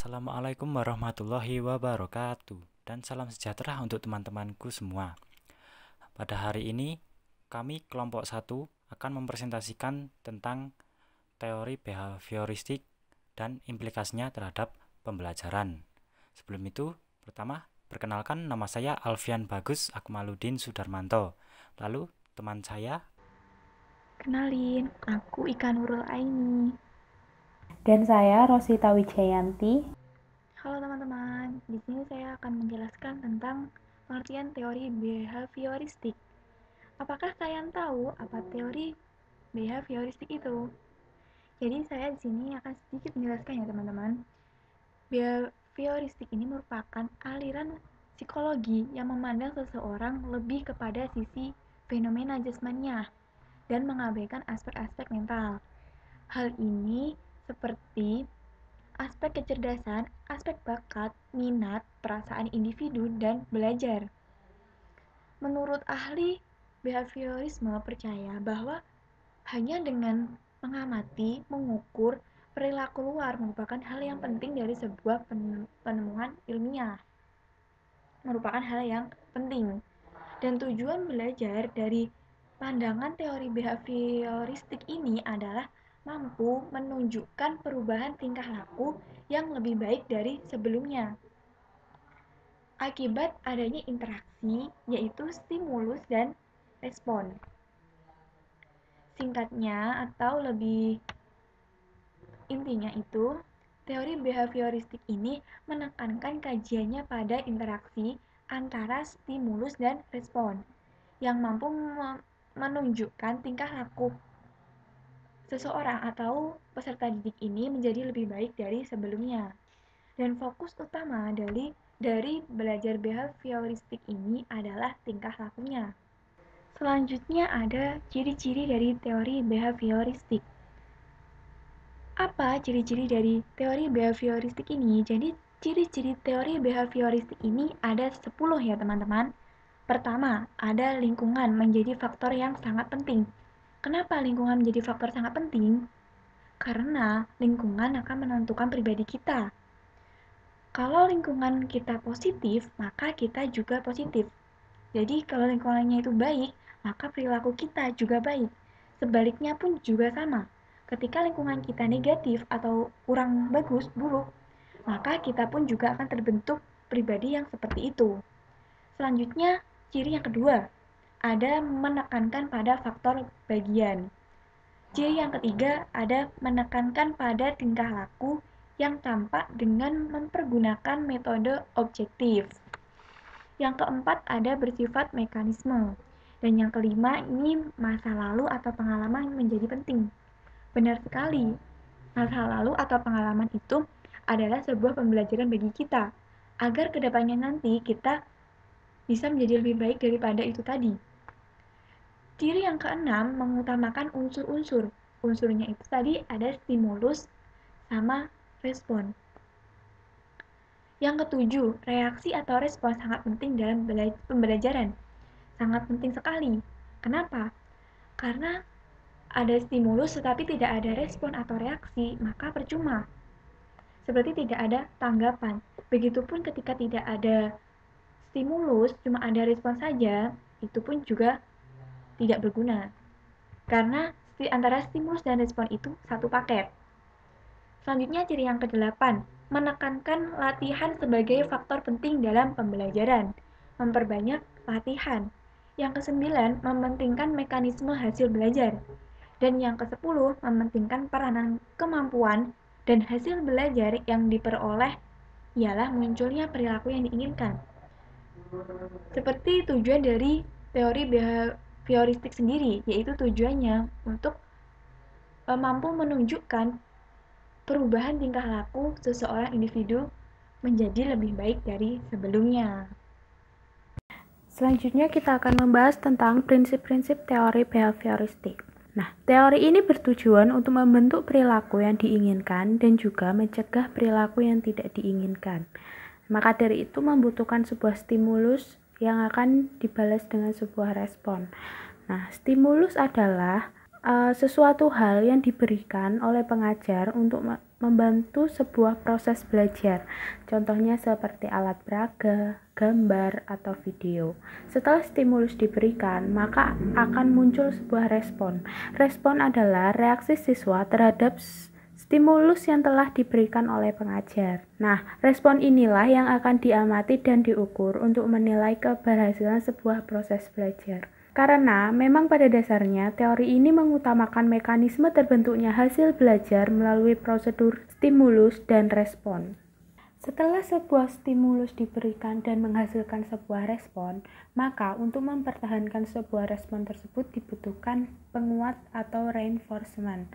Assalamualaikum warahmatullahi wabarakatuh dan salam sejahtera untuk teman-temanku semua. Pada hari ini, kami kelompok 1 akan mempresentasikan tentang teori behavioristik dan implikasinya terhadap pembelajaran. Sebelum itu, pertama, perkenalkan nama saya Alfian Bagus Akmaludin Sudarmanto. Lalu, teman saya Kenalin, aku Ika Nurul Aini dan saya Rosita Wijayanti. Halo teman-teman, di sini saya akan menjelaskan tentang pengertian teori behavioristik. Apakah kalian tahu apa teori behavioristik itu? Jadi saya di sini akan sedikit menjelaskan ya teman-teman. Behavioristik ini merupakan aliran psikologi yang memandang seseorang lebih kepada sisi fenomena jasmania dan mengabaikan aspek-aspek mental. Hal ini seperti aspek kecerdasan, aspek bakat, minat, perasaan individu, dan belajar. Menurut ahli behaviorisme percaya bahwa hanya dengan mengamati, mengukur, perilaku luar merupakan hal yang penting dari sebuah penemuan ilmiah. Merupakan hal yang penting. Dan tujuan belajar dari pandangan teori behavioristik ini adalah mampu menunjukkan perubahan tingkah laku yang lebih baik dari sebelumnya. Akibat adanya interaksi, yaitu stimulus dan respon. Singkatnya, atau lebih intinya itu, teori behavioristik ini menekankan kajiannya pada interaksi antara stimulus dan respon yang mampu menunjukkan tingkah laku seseorang atau peserta didik ini menjadi lebih baik dari sebelumnya. Dan fokus utama dari dari belajar behavioristik ini adalah tingkah lakunya. Selanjutnya ada ciri-ciri dari teori behavioristik. Apa ciri-ciri dari teori behavioristik ini? Jadi ciri-ciri teori behavioristik ini ada 10 ya teman-teman. Pertama, ada lingkungan menjadi faktor yang sangat penting. Kenapa lingkungan menjadi faktor sangat penting? Karena lingkungan akan menentukan pribadi kita. Kalau lingkungan kita positif, maka kita juga positif. Jadi kalau lingkungannya itu baik, maka perilaku kita juga baik. Sebaliknya pun juga sama. Ketika lingkungan kita negatif atau kurang bagus, buruk, maka kita pun juga akan terbentuk pribadi yang seperti itu. Selanjutnya, ciri yang kedua, ada menekankan pada faktor bagian. C yang ketiga ada menekankan pada tingkah laku yang tampak dengan mempergunakan metode objektif. Yang keempat ada bersifat mekanisme. Dan yang kelima ini masa lalu atau pengalaman menjadi penting. Benar sekali, masa lalu atau pengalaman itu adalah sebuah pembelajaran bagi kita agar kedepannya nanti kita bisa menjadi lebih baik daripada itu tadi. Ciri yang keenam mengutamakan unsur-unsur. Unsurnya itu tadi ada stimulus sama respon. Yang ketujuh, reaksi atau respon sangat penting dalam pembelajaran. Sangat penting sekali. Kenapa? Karena ada stimulus tetapi tidak ada respon atau reaksi, maka percuma. Seperti tidak ada tanggapan. Begitupun ketika tidak ada stimulus, cuma ada respon saja, itu pun juga tidak berguna karena antara stimulus dan respon itu satu paket. Selanjutnya ciri yang kedelapan, menekankan latihan sebagai faktor penting dalam pembelajaran, memperbanyak latihan. Yang kesembilan, mementingkan mekanisme hasil belajar. Dan yang ke-10, mementingkan peranan kemampuan dan hasil belajar yang diperoleh ialah munculnya perilaku yang diinginkan. Seperti tujuan dari teori behavior Teoristik sendiri, yaitu tujuannya untuk e, mampu menunjukkan perubahan tingkah laku seseorang individu menjadi lebih baik dari sebelumnya. Selanjutnya kita akan membahas tentang prinsip-prinsip teori behavioristik. Nah, teori ini bertujuan untuk membentuk perilaku yang diinginkan dan juga mencegah perilaku yang tidak diinginkan. Maka dari itu membutuhkan sebuah stimulus yang akan dibalas dengan sebuah respon. Nah, stimulus adalah uh, sesuatu hal yang diberikan oleh pengajar untuk membantu sebuah proses belajar. Contohnya seperti alat peraga, gambar, atau video. Setelah stimulus diberikan, maka akan muncul sebuah respon. Respon adalah reaksi siswa terhadap stimulus yang telah diberikan oleh pengajar. Nah, respon inilah yang akan diamati dan diukur untuk menilai keberhasilan sebuah proses belajar. Karena memang pada dasarnya teori ini mengutamakan mekanisme terbentuknya hasil belajar melalui prosedur stimulus dan respon. Setelah sebuah stimulus diberikan dan menghasilkan sebuah respon, maka untuk mempertahankan sebuah respon tersebut dibutuhkan penguat atau reinforcement.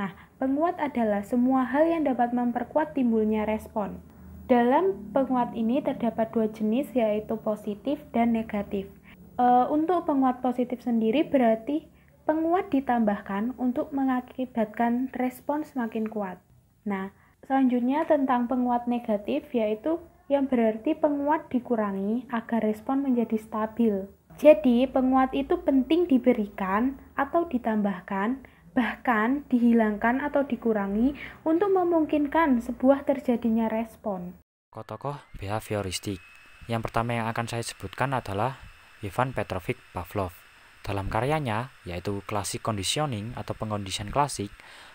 Nah, penguat adalah semua hal yang dapat memperkuat timbulnya respon. Dalam penguat ini terdapat dua jenis yaitu positif dan negatif. E, untuk penguat positif sendiri berarti penguat ditambahkan untuk mengakibatkan respon semakin kuat. Nah, selanjutnya tentang penguat negatif yaitu yang berarti penguat dikurangi agar respon menjadi stabil. Jadi, penguat itu penting diberikan atau ditambahkan bahkan dihilangkan atau dikurangi untuk memungkinkan sebuah terjadinya respon. Kotokoh behavioristik yang pertama yang akan saya sebutkan adalah Ivan Petrovich Pavlov. Dalam karyanya, yaitu klasik Conditioning atau pengondisian klasik,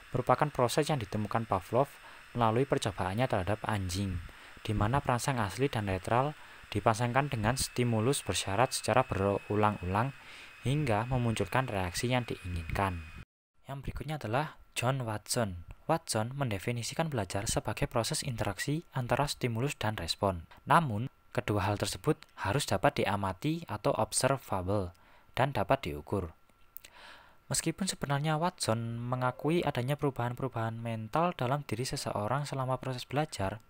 merupakan proses yang ditemukan Pavlov melalui percobaannya terhadap anjing, di mana perangsang asli dan netral dipasangkan dengan stimulus bersyarat secara berulang-ulang hingga memunculkan reaksi yang diinginkan. Yang berikutnya adalah John Watson. Watson mendefinisikan belajar sebagai proses interaksi antara stimulus dan respon. Namun, kedua hal tersebut harus dapat diamati atau observable dan dapat diukur. Meskipun sebenarnya Watson mengakui adanya perubahan-perubahan mental dalam diri seseorang selama proses belajar,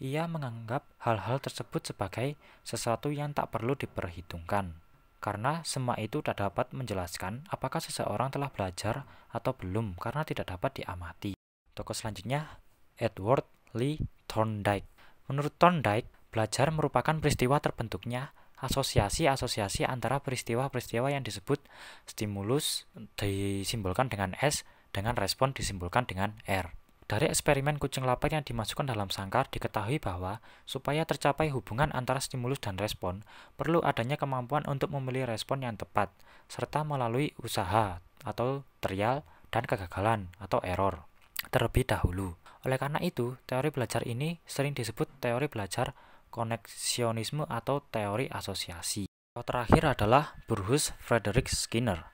ia menganggap hal-hal tersebut sebagai sesuatu yang tak perlu diperhitungkan karena semak itu tak dapat menjelaskan apakah seseorang telah belajar atau belum karena tidak dapat diamati. Tokoh selanjutnya Edward Lee Thorndike. Menurut Thorndike, belajar merupakan peristiwa terbentuknya asosiasi-asosiasi antara peristiwa-peristiwa yang disebut stimulus disimbolkan dengan S dengan respon disimbolkan dengan R. Dari eksperimen kucing lapar yang dimasukkan dalam sangkar diketahui bahwa supaya tercapai hubungan antara stimulus dan respon, perlu adanya kemampuan untuk memilih respon yang tepat, serta melalui usaha atau trial dan kegagalan atau error terlebih dahulu. Oleh karena itu, teori belajar ini sering disebut teori belajar koneksionisme atau teori asosiasi. Yang terakhir adalah Burhus Frederick Skinner.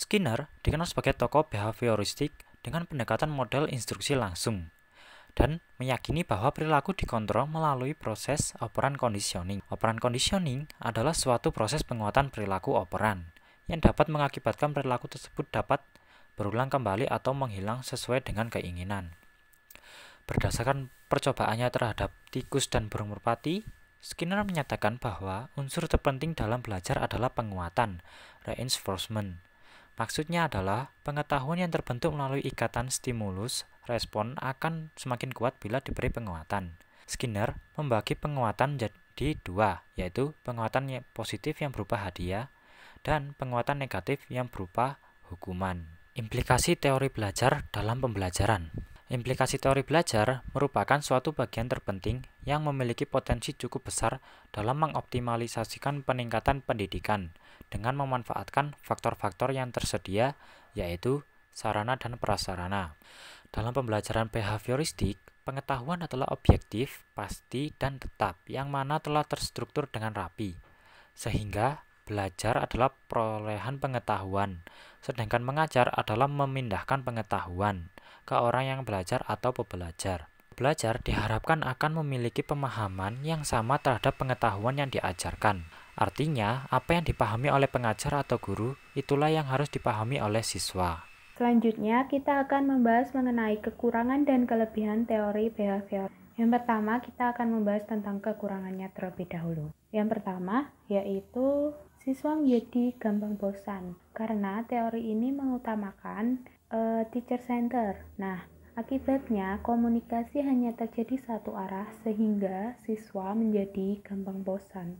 Skinner dikenal sebagai tokoh behavioristik dengan pendekatan model instruksi langsung dan meyakini bahwa perilaku dikontrol melalui proses operan conditioning. Operan conditioning adalah suatu proses penguatan perilaku operan yang dapat mengakibatkan perilaku tersebut dapat berulang kembali atau menghilang sesuai dengan keinginan. Berdasarkan percobaannya terhadap tikus dan burung merpati, Skinner menyatakan bahwa unsur terpenting dalam belajar adalah penguatan, reinforcement, Maksudnya adalah pengetahuan yang terbentuk melalui ikatan stimulus respon akan semakin kuat bila diberi penguatan. Skinner membagi penguatan menjadi dua, yaitu penguatan positif yang berupa hadiah dan penguatan negatif yang berupa hukuman. Implikasi teori belajar dalam pembelajaran. Implikasi teori belajar merupakan suatu bagian terpenting yang memiliki potensi cukup besar dalam mengoptimalisasikan peningkatan pendidikan dengan memanfaatkan faktor-faktor yang tersedia yaitu sarana dan prasarana. Dalam pembelajaran behavioristik, pengetahuan adalah objektif, pasti, dan tetap yang mana telah terstruktur dengan rapi. Sehingga belajar adalah perolehan pengetahuan, sedangkan mengajar adalah memindahkan pengetahuan ke orang yang belajar atau pebelajar. Belajar diharapkan akan memiliki pemahaman yang sama terhadap pengetahuan yang diajarkan. Artinya, apa yang dipahami oleh pengajar atau guru, itulah yang harus dipahami oleh siswa. Selanjutnya, kita akan membahas mengenai kekurangan dan kelebihan teori behavior. Yang pertama, kita akan membahas tentang kekurangannya terlebih dahulu. Yang pertama, yaitu siswa menjadi gampang bosan karena teori ini mengutamakan uh, teacher center. Nah, Akibatnya, komunikasi hanya terjadi satu arah sehingga siswa menjadi gampang bosan.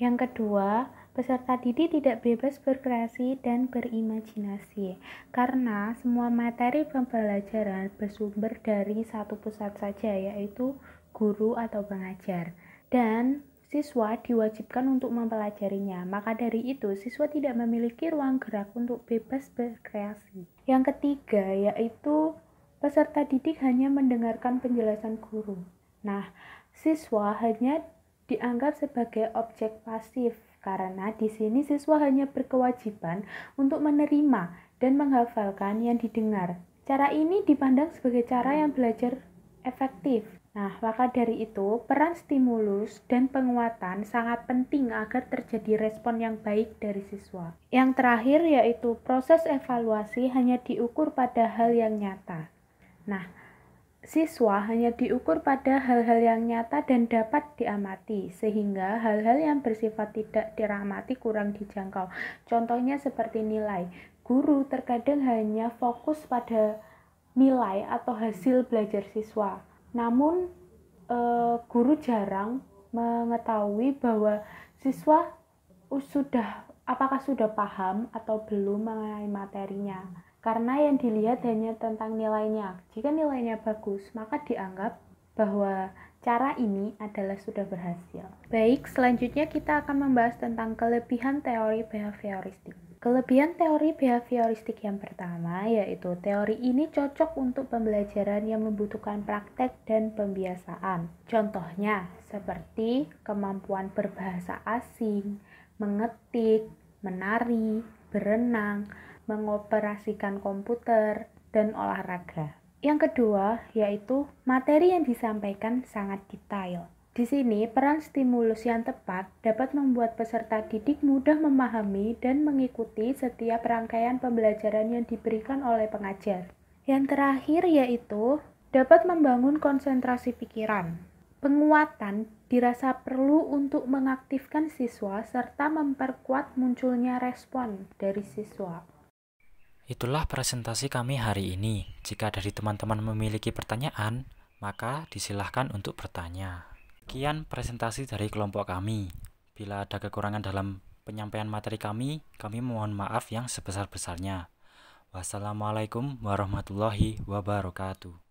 Yang kedua, peserta didik tidak bebas berkreasi dan berimajinasi karena semua materi pembelajaran bersumber dari satu pusat saja yaitu guru atau pengajar dan siswa diwajibkan untuk mempelajarinya. Maka dari itu, siswa tidak memiliki ruang gerak untuk bebas berkreasi. Yang ketiga yaitu peserta didik hanya mendengarkan penjelasan guru. Nah, siswa hanya dianggap sebagai objek pasif karena di sini siswa hanya berkewajiban untuk menerima dan menghafalkan yang didengar. Cara ini dipandang sebagai cara yang belajar efektif. Nah, maka dari itu, peran stimulus dan penguatan sangat penting agar terjadi respon yang baik dari siswa. Yang terakhir yaitu proses evaluasi hanya diukur pada hal yang nyata. Nah, siswa hanya diukur pada hal-hal yang nyata dan dapat diamati, sehingga hal-hal yang bersifat tidak diramati kurang dijangkau. Contohnya seperti nilai. Guru terkadang hanya fokus pada nilai atau hasil belajar siswa. Namun eh, guru jarang mengetahui bahwa siswa sudah apakah sudah paham atau belum mengenai materinya karena yang dilihat hanya tentang nilainya. Jika nilainya bagus, maka dianggap bahwa cara ini adalah sudah berhasil. Baik, selanjutnya kita akan membahas tentang kelebihan teori behavioristik. Kelebihan teori behavioristik yang pertama yaitu teori ini cocok untuk pembelajaran yang membutuhkan praktek dan pembiasaan. Contohnya seperti kemampuan berbahasa asing, mengetik, menari, berenang, mengoperasikan komputer, dan olahraga. Yang kedua yaitu materi yang disampaikan sangat detail. Di sini, peran stimulus yang tepat dapat membuat peserta didik mudah memahami dan mengikuti setiap rangkaian pembelajaran yang diberikan oleh pengajar. Yang terakhir yaitu dapat membangun konsentrasi pikiran. Penguatan dirasa perlu untuk mengaktifkan siswa serta memperkuat munculnya respon dari siswa. Itulah presentasi kami hari ini. Jika dari teman-teman memiliki pertanyaan, maka disilahkan untuk bertanya. Sekian presentasi dari kelompok kami. Bila ada kekurangan dalam penyampaian materi kami, kami mohon maaf yang sebesar-besarnya. Wassalamualaikum warahmatullahi wabarakatuh.